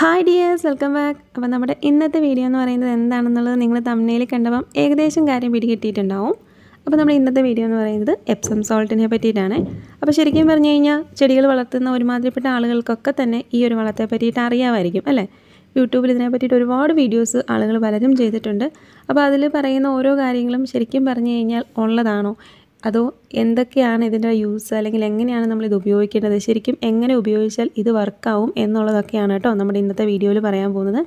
hi dears welcome back അപ്പോൾ നമ്മുടെ ഇന്നത്തെ വീഡിയോ എന്ന് പറയുന്നത് എന്താണെന്നുള്ളത് നിങ്ങൾ തമിഴിൽ കണ്ടപ്പം ഏകദേശം കാര്യം പിടികിട്ടിയിട്ടുണ്ടാവും അപ്പോൾ നമ്മുടെ ഇന്നത്തെ വീഡിയോ എന്ന് പറയുന്നത് എപ്സം സോൾട്ടിനെ പറ്റിയിട്ടാണ് അപ്പോൾ ശരിക്കും പറഞ്ഞു കഴിഞ്ഞാൽ ചെടികൾ വളർത്തുന്ന ഒരുമാതിരിപ്പെട്ട ആളുകൾക്കൊക്കെ തന്നെ ഈ ഒരു വളത്തെ പറ്റിയിട്ട് അറിയാമായിരിക്കും അല്ലേ യൂട്യൂബിൽ ഇതിനെ പറ്റിയിട്ട് ഒരുപാട് വീഡിയോസ് ആളുകൾ പലരും ചെയ്തിട്ടുണ്ട് അപ്പോൾ അതിൽ പറയുന്ന ഓരോ കാര്യങ്ങളും ശരിക്കും പറഞ്ഞു കഴിഞ്ഞാൽ ഉള്ളതാണോ അതോ എന്തൊക്കെയാണ് ഇതിൻ്റെ യൂസ് അല്ലെങ്കിൽ എങ്ങനെയാണ് നമ്മൾ ഇത് ഉപയോഗിക്കേണ്ടത് ശരിക്കും എങ്ങനെ ഉപയോഗിച്ചാൽ ഇത് വർക്കാവും എന്നുള്ളതൊക്കെയാണ് കേട്ടോ നമ്മുടെ ഇന്നത്തെ വീഡിയോയിൽ പറയാൻ പോകുന്നത്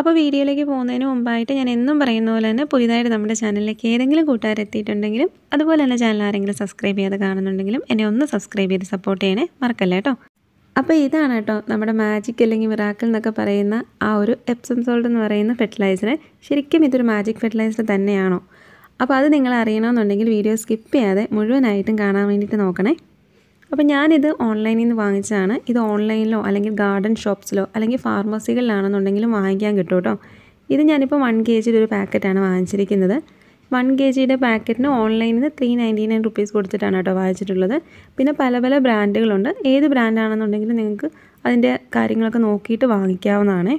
അപ്പോൾ വീഡിയോയിലേക്ക് പോകുന്നതിന് മുമ്പായിട്ട് ഞാൻ എന്നും പറയുന്ന പോലെ തന്നെ പുതിയതായിട്ട് നമ്മുടെ ചാനലിലേക്ക് ഏതെങ്കിലും കൂട്ടുകാരെത്തിയിട്ടുണ്ടെങ്കിലും അതുപോലെ തന്നെ ചാനൽ ആരെങ്കിലും സബ്സ്ക്രൈബ് ചെയ്ത് കാണുന്നുണ്ടെങ്കിലും എന്നെ ഒന്ന് സബ്സ്ക്രൈബ് ചെയ്ത് സപ്പോർട്ട് ചെയ്യണേ മറക്കല്ലേ കേട്ടോ അപ്പോൾ ഇതാണ് കേട്ടോ നമ്മുടെ മാജിക് അല്ലെങ്കിൽ മിറാക്കിൾ എന്നൊക്കെ പറയുന്ന ആ ഒരു എപ്സം സോൾട്ട് എന്ന് പറയുന്ന ഫെർട്ടിലൈസർ ശരിക്കും ഇതൊരു മാജിക് ഫെർട്ടിലൈസർ തന്നെയാണോ അപ്പോൾ അത് നിങ്ങൾ അറിയണമെന്നുണ്ടെങ്കിൽ വീഡിയോ സ്കിപ്പ് ചെയ്യാതെ മുഴുവനായിട്ടും കാണാൻ വേണ്ടിയിട്ട് നോക്കണേ അപ്പോൾ ഞാനിത് ഓൺലൈനിൽ നിന്ന് വാങ്ങിച്ചതാണ് ഇത് ഓൺലൈനിലോ അല്ലെങ്കിൽ ഗാർഡൻ ഷോപ്സിലോ അല്ലെങ്കിൽ ഫാർമസികളിലാണെന്നുണ്ടെങ്കിലും വാങ്ങിക്കാൻ കിട്ടും കേട്ടോ ഇത് ഞാനിപ്പോൾ വൺ കെ ജിയുടെ ഒരു പാക്കറ്റാണ് വാങ്ങിച്ചിരിക്കുന്നത് വൺ കെ ജിയുടെ പാക്കറ്റിന് ഓൺലൈനിൽ നിന്ന് ത്രീ നയൻറ്റി നയൻ റുപ്പീസ് കൊടുത്തിട്ടാണ് കേട്ടോ വാങ്ങിച്ചിട്ടുള്ളത് പിന്നെ പല പല ബ്രാൻഡുകളുണ്ട് ഏത് ബ്രാൻഡാണെന്നുണ്ടെങ്കിലും നിങ്ങൾക്ക് അതിൻ്റെ കാര്യങ്ങളൊക്കെ നോക്കിയിട്ട് വാങ്ങിക്കാവുന്നതാണേ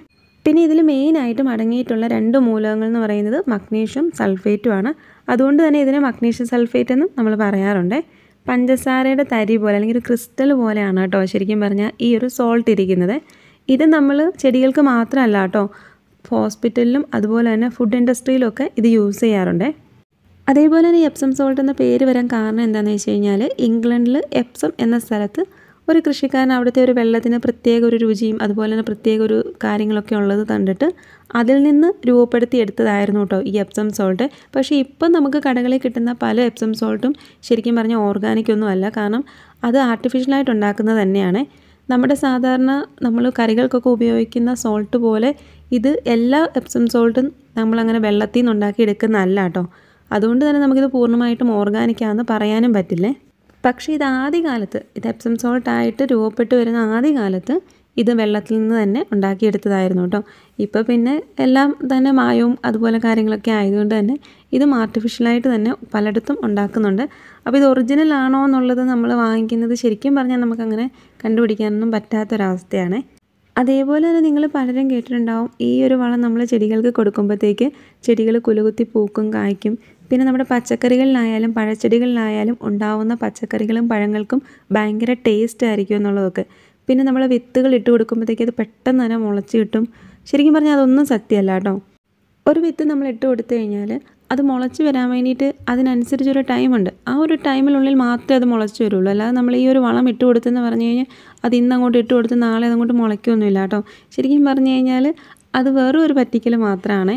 പിന്നെ ഇതിൽ മെയിനായിട്ടും അടങ്ങിയിട്ടുള്ള രണ്ട് മൂലകങ്ങൾ എന്ന് പറയുന്നത് മഗ്നീഷ്യം സൾഫേറ്റുമാണ് അതുകൊണ്ട് തന്നെ ഇതിനെ മഗ്നീഷ്യം സൾഫേറ്റ് എന്നും നമ്മൾ പറയാറുണ്ട് പഞ്ചസാരയുടെ തരി പോലെ അല്ലെങ്കിൽ ഒരു ക്രിസ്റ്റൽ പോലെയാണ് കേട്ടോ ശരിക്കും പറഞ്ഞാൽ ഈ ഒരു സോൾട്ട് ഇരിക്കുന്നത് ഇത് നമ്മൾ ചെടികൾക്ക് മാത്രമല്ല കേട്ടോ ഹോസ്പിറ്റലിലും അതുപോലെ തന്നെ ഫുഡ് ഇൻഡസ്ട്രിയിലൊക്കെ ഇത് യൂസ് ചെയ്യാറുണ്ട് അതേപോലെ തന്നെ എപ്സം സോൾട്ട് എന്ന പേര് വരാൻ കാരണം എന്താണെന്ന് വെച്ച് കഴിഞ്ഞാൽ ഇംഗ്ലണ്ടിൽ എപ്സം എന്ന സ്ഥലത്ത് ഒരു കൃഷിക്കാരൻ അവിടുത്തെ ഒരു വെള്ളത്തിന് പ്രത്യേക ഒരു രുചിയും അതുപോലെ തന്നെ പ്രത്യേക ഒരു കാര്യങ്ങളൊക്കെ ഉള്ളത് കണ്ടിട്ട് അതിൽ നിന്ന് രൂപപ്പെടുത്തി എടുത്തതായിരുന്നു കേട്ടോ ഈ എപ്സം സോൾട്ട് പക്ഷേ ഇപ്പം നമുക്ക് കടകളിൽ കിട്ടുന്ന പല എപ്സം സോൾട്ടും ശരിക്കും പറഞ്ഞാൽ ഓർഗാനിക് ഒന്നും അല്ല കാരണം അത് ആർട്ടിഫിഷ്യലായിട്ട് ഉണ്ടാക്കുന്നത് തന്നെയാണ് നമ്മുടെ സാധാരണ നമ്മൾ കറികൾക്കൊക്കെ ഉപയോഗിക്കുന്ന സോൾട്ട് പോലെ ഇത് എല്ലാ എപ്സം സോൾട്ടും നമ്മളങ്ങനെ വെള്ളത്തിൽ നിന്ന് ഉണ്ടാക്കി എടുക്കുന്നതല്ല കേട്ടോ അതുകൊണ്ട് തന്നെ നമുക്കിത് പൂർണ്ണമായിട്ടും ഓർഗാനിക്കാന്ന് പറയാനും പറ്റില്ലേ പക്ഷേ ഇത് ആദ്യകാലത്ത് ഇത് എപ്സം സോൾട്ടായിട്ട് രൂപപ്പെട്ട് വരുന്ന ആദ്യകാലത്ത് ഇത് വെള്ളത്തിൽ നിന്ന് തന്നെ ഉണ്ടാക്കിയെടുത്തതായിരുന്നു കേട്ടോ ഇപ്പോൾ പിന്നെ എല്ലാം തന്നെ മായവും അതുപോലെ കാര്യങ്ങളൊക്കെ ആയതുകൊണ്ട് തന്നെ ഇതും ആർട്ടിഫിഷ്യലായിട്ട് തന്നെ പലയിടത്തും ഉണ്ടാക്കുന്നുണ്ട് അപ്പോൾ ഇത് ഒറിജിനൽ ആണോ എന്നുള്ളത് നമ്മൾ വാങ്ങിക്കുന്നത് ശരിക്കും പറഞ്ഞാൽ നമുക്കങ്ങനെ കണ്ടുപിടിക്കാനൊന്നും പറ്റാത്തൊരവസ്ഥയാണ് അതേപോലെ തന്നെ നിങ്ങൾ പലരും കേട്ടിട്ടുണ്ടാവും ഈ ഒരു വളം നമ്മൾ ചെടികൾക്ക് കൊടുക്കുമ്പോഴത്തേക്ക് ചെടികൾ കുലുകുത്തി പൂക്കും കായ്ക്കും പിന്നെ നമ്മുടെ പച്ചക്കറികളിലായാലും പഴച്ചെടികളിലായാലും ഉണ്ടാവുന്ന പച്ചക്കറികളും പഴങ്ങൾക്കും ഭയങ്കര ടേസ്റ്റ് ആയിരിക്കും എന്നുള്ളതൊക്കെ പിന്നെ നമ്മൾ വിത്തുകൾ ഇട്ട് കൊടുക്കുമ്പോഴത്തേക്ക് അത് പെട്ടെന്ന് തന്നെ മുളച്ച് കിട്ടും ശരിക്കും പറഞ്ഞാൽ അതൊന്നും സത്യമല്ല കേട്ടോ ഒരു വിത്ത് നമ്മൾ ഇട്ട് കൊടുത്തു കഴിഞ്ഞാൽ അത് മുളച്ച് വരാൻ വേണ്ടിയിട്ട് അതിനനുസരിച്ചൊരു ടൈമുണ്ട് ആ ഒരു ടൈമിനുള്ളിൽ മാത്രമേ അത് മുളച്ച് വരുള്ളൂ അല്ലാതെ നമ്മൾ ഈ ഒരു വളം ഇട്ട് കൊടുത്തെന്ന് പറഞ്ഞു കഴിഞ്ഞാൽ അത് ഇന്നങ്ങോട്ട് അങ്ങോട്ട് ഇട്ട് കൊടുത്ത് നാളെ അതങ്ങോട്ട് മുളയ്ക്കൊന്നുമില്ല കേട്ടോ ശരിക്കും പറഞ്ഞു കഴിഞ്ഞാൽ അത് വേറെ ഒരു പറ്റിക്കൽ മാത്രമാണ്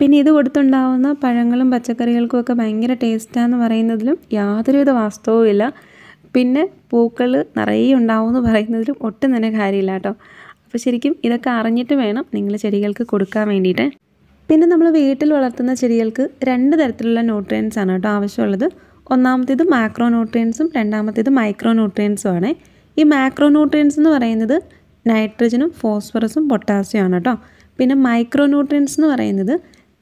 പിന്നെ ഇത് കൊടുത്തുണ്ടാവുന്ന പഴങ്ങളും പച്ചക്കറികൾക്കുമൊക്കെ ഭയങ്കര ടേസ്റ്റാന്ന് പറയുന്നതിലും യാതൊരുവിധ വാസ്തവുമില്ല പിന്നെ പൂക്കൾ നിറയെ ഉണ്ടാവുമെന്ന് പറയുന്നതിലും ഒട്ടും തന്നെ കാര്യമില്ല കേട്ടോ അപ്പോൾ ശരിക്കും ഇതൊക്കെ അറിഞ്ഞിട്ട് വേണം നിങ്ങൾ ചെടികൾക്ക് കൊടുക്കാൻ വേണ്ടിയിട്ട് പിന്നെ നമ്മൾ വീട്ടിൽ വളർത്തുന്ന ചെടികൾക്ക് രണ്ട് തരത്തിലുള്ള ന്യൂട്രിയൻസ് ആണ് കേട്ടോ ആവശ്യമുള്ളത് ഒന്നാമത്തേത് മാക്രോ ന്യൂട്രിയൻസും രണ്ടാമത്തേത് മൈക്രോ ന്യൂട്രിയൻസും ആണ് ഈ മാക്രോ ന്യൂട്രിയൻസ് എന്ന് പറയുന്നത് നൈട്രജനും ഫോസ്ഫറസും പൊട്ടാസ്യം ആണ് കേട്ടോ പിന്നെ മൈക്രോ ന്യൂട്രിയൻസ് എന്ന് പറയുന്നത്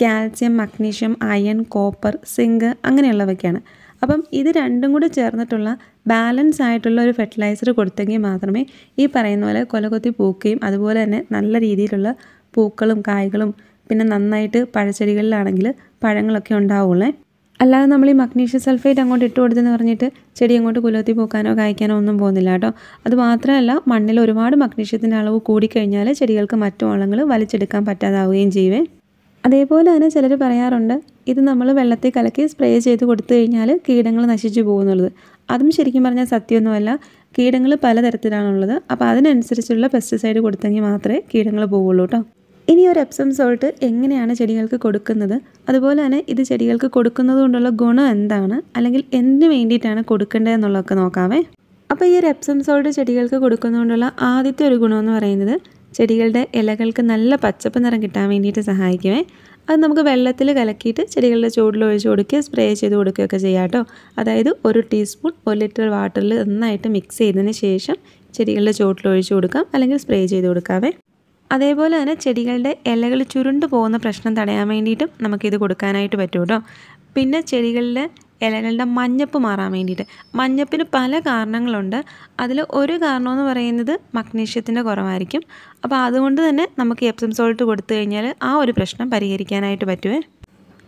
calcium magnesium iron copper zinc അങ്ങനെയുള്ളവയ്ക്കാണ് അപ്പം ഇത് രണ്ടും കൂടി ചേർന്നിട്ടുള്ള ബാലൻസ് ആയിട്ടുള്ള ഒരു ഫെർട്ടിലൈസർ കൊടുത്തെങ്കിൽ മാത്രമേ ഈ പറയുന്ന പോലെ കൊലകൊത്തി പൂക്കുകയും അതുപോലെ തന്നെ നല്ല രീതിയിലുള്ള പൂക്കളും കായ്കളും പിന്നെ നന്നായിട്ട് പഴച്ചെടികളിലാണെങ്കിൽ പഴങ്ങളൊക്കെ ഉണ്ടാവുള്ളേ അല്ലാതെ നമ്മൾ ഈ മഗ്നീഷ്യം സൾഫേറ്റ് അങ്ങോട്ട് ഇട്ട് കൊടുത്തെന്ന് പറഞ്ഞിട്ട് ചെടി അങ്ങോട്ട് കുലോത്തി പോക്കാനോ കായ്ക്കാനോ ഒന്നും പോകുന്നില്ല കേട്ടോ അത് മാത്രമല്ല മണ്ണിൽ ഒരുപാട് മഗ്നീഷ്യത്തിൻ്റെ അളവ് കൂടിക്കഴിഞ്ഞാൽ ചെടികൾക്ക് മറ്റു വളങ്ങൾ വലിച്ചെടുക്കാൻ പറ്റാതാവുകയും ചെയ്യുവേ അതേപോലെ തന്നെ ചിലർ പറയാറുണ്ട് ഇത് നമ്മൾ വെള്ളത്തിൽ കലക്കി സ്പ്രേ ചെയ്ത് കൊടുത്തു കഴിഞ്ഞാൽ കീടങ്ങൾ നശിച്ചു പോകുന്നുള്ളത് അതും ശരിക്കും പറഞ്ഞാൽ സത്യമൊന്നുമല്ല കീടങ്ങൾ പലതരത്തിലാണുള്ളത് അപ്പോൾ അതിനനുസരിച്ചുള്ള പെസ്റ്റിസൈഡ് കൊടുത്തെങ്കിൽ മാത്രമേ കീടങ്ങൾ പോവുള്ളൂ കേട്ടോ ഇനി ഒരു എപ്സം സോൾട്ട് എങ്ങനെയാണ് ചെടികൾക്ക് കൊടുക്കുന്നത് അതുപോലെ തന്നെ ഇത് ചെടികൾക്ക് കൊടുക്കുന്നത് കൊണ്ടുള്ള ഗുണം എന്താണ് അല്ലെങ്കിൽ എന്തിനു വേണ്ടിയിട്ടാണ് കൊടുക്കേണ്ടത് എന്നുള്ളതൊക്കെ നോക്കാവേ അപ്പോൾ ഈ ഒരു എപ്സം സോൾട്ട് ചെടികൾക്ക് കൊടുക്കുന്നതുകൊണ്ടുള്ള ആദ്യത്തെ ഒരു ഗുണമെന്ന് പറയുന്നത് ചെടികളുടെ ഇലകൾക്ക് നല്ല പച്ചപ്പ് നിറം കിട്ടാൻ വേണ്ടിയിട്ട് സഹായിക്കുമേ അത് നമുക്ക് വെള്ളത്തിൽ കലക്കിയിട്ട് ചെടികളുടെ ചൂടിൽ ഒഴിച്ച് കൊടുക്കുക സ്പ്രേ ചെയ്ത് കൊടുക്കുകയൊക്കെ ചെയ്യാം കേട്ടോ അതായത് ഒരു ടീസ്പൂൺ ഒരു ലിറ്റർ വാട്ടറിൽ നന്നായിട്ട് മിക്സ് ചെയ്തതിന് ശേഷം ചെടികളുടെ ചുവട്ടിൽ ഒഴിച്ച് കൊടുക്കാം അല്ലെങ്കിൽ സ്പ്രേ ചെയ്ത് കൊടുക്കാവേ അതേപോലെ തന്നെ ചെടികളുടെ ഇലകൾ ചുരുണ്ടു പോകുന്ന പ്രശ്നം തടയാൻ വേണ്ടിയിട്ടും നമുക്കിത് കൊടുക്കാനായിട്ട് പറ്റും കേട്ടോ പിന്നെ ചെടികളിലെ ഇലകളുടെ മഞ്ഞപ്പ് മാറാൻ വേണ്ടിയിട്ട് മഞ്ഞപ്പിന് പല കാരണങ്ങളുണ്ട് അതിൽ ഒരു കാരണമെന്ന് പറയുന്നത് മഗ്നീഷ്യത്തിൻ്റെ കുറവായിരിക്കും അപ്പോൾ അതുകൊണ്ട് തന്നെ നമുക്ക് എപ്സം സോൾട്ട് കൊടുത്തു കഴിഞ്ഞാൽ ആ ഒരു പ്രശ്നം പരിഹരിക്കാനായിട്ട് പറ്റുമേ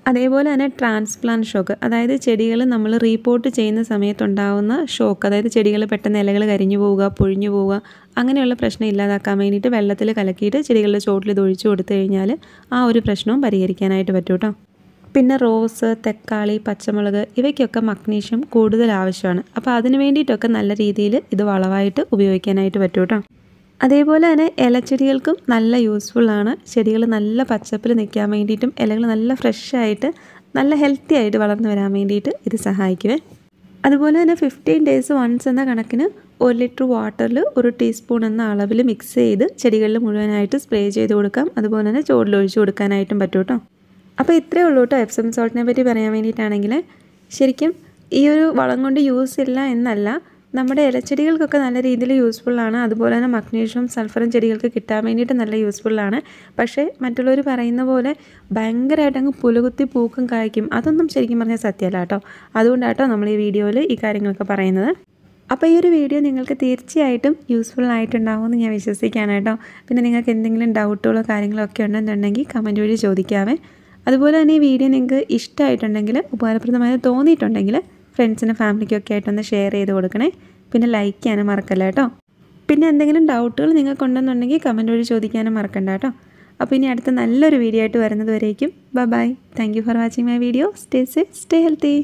അതേപോലെ തന്നെ ട്രാൻസ്പ്ലാന്റ് ഷോക്ക് അതായത് ചെടികൾ നമ്മൾ റീപോർട്ട് ചെയ്യുന്ന സമയത്തുണ്ടാവുന്ന ഷോക്ക് അതായത് ചെടികൾ പെട്ടെന്ന് ഇലകൾ കരിഞ്ഞു പോവുക പൊഴിഞ്ഞു പോവുക അങ്ങനെയുള്ള പ്രശ്നം ഇല്ലാതാക്കാൻ വേണ്ടിയിട്ട് വെള്ളത്തിൽ കലക്കിയിട്ട് ചെടികളുടെ ചോട്ടിൽ ഇത് ഒഴിച്ചു കൊടുത്തു കഴിഞ്ഞാൽ ആ ഒരു പ്രശ്നവും പരിഹരിക്കാനായിട്ട് പറ്റും കേട്ടോ പിന്നെ റോസ് തക്കാളി പച്ചമുളക് ഇവയ്ക്കൊക്കെ മഗ്നീഷ്യം കൂടുതൽ ആവശ്യമാണ് അപ്പോൾ അതിന് വേണ്ടിയിട്ടൊക്കെ നല്ല രീതിയിൽ ഇത് വളമായിട്ട് ഉപയോഗിക്കാനായിട്ട് പറ്റും കേട്ടോ അതേപോലെ തന്നെ ഇലച്ചെടികൾക്കും നല്ല യൂസ്ഫുള്ളാണ് ചെടികൾ നല്ല പച്ചപ്പിൽ നിൽക്കാൻ വേണ്ടിയിട്ടും ഇലകൾ നല്ല ഫ്രഷ് ആയിട്ട് നല്ല ഹെൽത്തി ആയിട്ട് വളർന്നു വരാൻ വേണ്ടിയിട്ട് ഇത് സഹായിക്കുവേ അതുപോലെ തന്നെ ഫിഫ്റ്റീൻ ഡേയ്സ് വൺസ് എന്ന കണക്കിന് ഒരു ലിറ്റർ വാട്ടറിൽ ഒരു ടീസ്പൂൺ എന്ന അളവിൽ മിക്സ് ചെയ്ത് ചെടികളിൽ മുഴുവനായിട്ട് സ്പ്രേ ചെയ്ത് കൊടുക്കാം അതുപോലെ തന്നെ ഒഴിച്ചു കൊടുക്കാനായിട്ടും പറ്റും കേട്ടോ അപ്പോൾ ഇത്രയേ ഉള്ളൂ കേട്ടോ എപ്സം സോൾട്ടിനെ പറ്റി പറയാൻ വേണ്ടിയിട്ടാണെങ്കിൽ ശരിക്കും ഈ ഒരു വളം കൊണ്ട് യൂസ് ഇല്ല എന്നല്ല നമ്മുടെ ഇലച്ചെടികൾക്കൊക്കെ നല്ല രീതിയിൽ യൂസ്ഫുള്ളാണ് അതുപോലെ തന്നെ മഗ്നീഷ്യം സൾഫറും ചെടികൾക്ക് കിട്ടാൻ വേണ്ടിയിട്ട് നല്ല യൂസ്ഫുള്ളാണ് പക്ഷേ മറ്റുള്ളവർ പറയുന്ന പോലെ ഭയങ്കരമായിട്ട് അങ്ങ് പുലുകുത്തി പൂക്കും കായ്ക്കും അതൊന്നും ശരിക്കും പറഞ്ഞാൽ സത്യമല്ല കേട്ടോ അതുകൊണ്ടാട്ടോ നമ്മൾ ഈ വീഡിയോയിൽ ഈ കാര്യങ്ങളൊക്കെ പറയുന്നത് അപ്പോൾ ഈ ഒരു വീഡിയോ നിങ്ങൾക്ക് തീർച്ചയായിട്ടും യൂസ്ഫുൾ ആയിട്ടുണ്ടാവുമെന്ന് ഞാൻ വിശ്വസിക്കുകയാണ് കേട്ടോ പിന്നെ നിങ്ങൾക്ക് എന്തെങ്കിലും ഡൗട്ടുകളോ കാര്യങ്ങളോ ഒക്കെ ഉണ്ടെന്നുണ്ടെങ്കിൽ കമൻറ്റ് വഴി ചോദിക്കാവേ അതുപോലെ തന്നെ ഈ വീഡിയോ നിങ്ങൾക്ക് ഇഷ്ടമായിട്ടുണ്ടെങ്കിൽ ഉപകാരപ്രദമായി തോന്നിയിട്ടുണ്ടെങ്കിൽ ഫ്രണ്ട്സിനും ഫാമിലിക്കൊക്കെ ആയിട്ടൊന്ന് ഷെയർ ചെയ്ത് കൊടുക്കണേ പിന്നെ ലൈക്ക് ചെയ്യാനും മറക്കല്ല കേട്ടോ പിന്നെ എന്തെങ്കിലും ഡൗട്ടുകൾ നിങ്ങൾക്കുണ്ടെന്നുണ്ടെങ്കിൽ കമൻറ്റ് വഴി ചോദിക്കാനും മറക്കണ്ട കേട്ടോ അപ്പോൾ ഇനി അടുത്ത നല്ലൊരു വീഡിയോ ആയിട്ട് വരുന്നതുവരേക്കും bye bye thank for watching my video stay safe stay healthy